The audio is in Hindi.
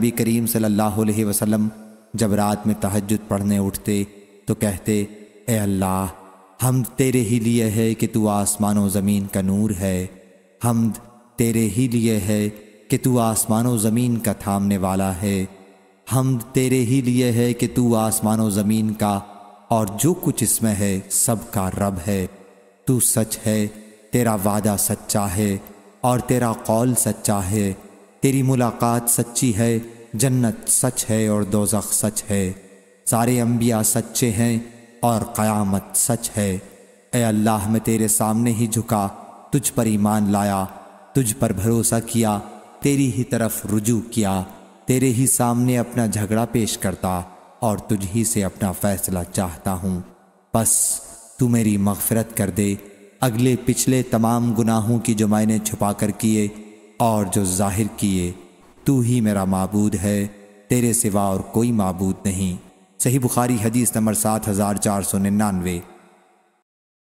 नबी करीम सल्लल्लाहु अलैहि वसल्लम जब रात में तहजद पढ़ने उठते तो कहते ए अल्लाह हमद तेरे ही लिए है कि तू आसमान ज़मीन का नूर है हमद तेरे ही लिए है कि तू आसमान ज़मीन का थामने वाला है हमद तेरे ही लिए है कि तू आसमान ज़मीन का और जो कुछ इसमें है सब का रब है तू सच है तेरा वादा सच्चा है और तेरा कौल सच्चा है तेरी मुलाकात सच्ची है जन्नत सच है और दोजख सच है सारे अम्बिया सच्चे हैं और क़यामत सच है ए अल्लाह मैं तेरे सामने ही झुका तुझ पर ईमान लाया तुझ पर भरोसा किया तेरी ही तरफ रुजू किया तेरे ही सामने अपना झगड़ा पेश करता और तुझ ही से अपना फ़ैसला चाहता हूँ बस तू मेरी मगफरत कर दे अगले पिछले तमाम गुनाहों की जो मैंने छुपा कर किए और जो जाहिर किए तू ही मेरा मबूद है तेरे सिवा और कोई मबूद नहीं सही बुखारी हदीस नंबर सात हज़ार चार सौ निन्यानवे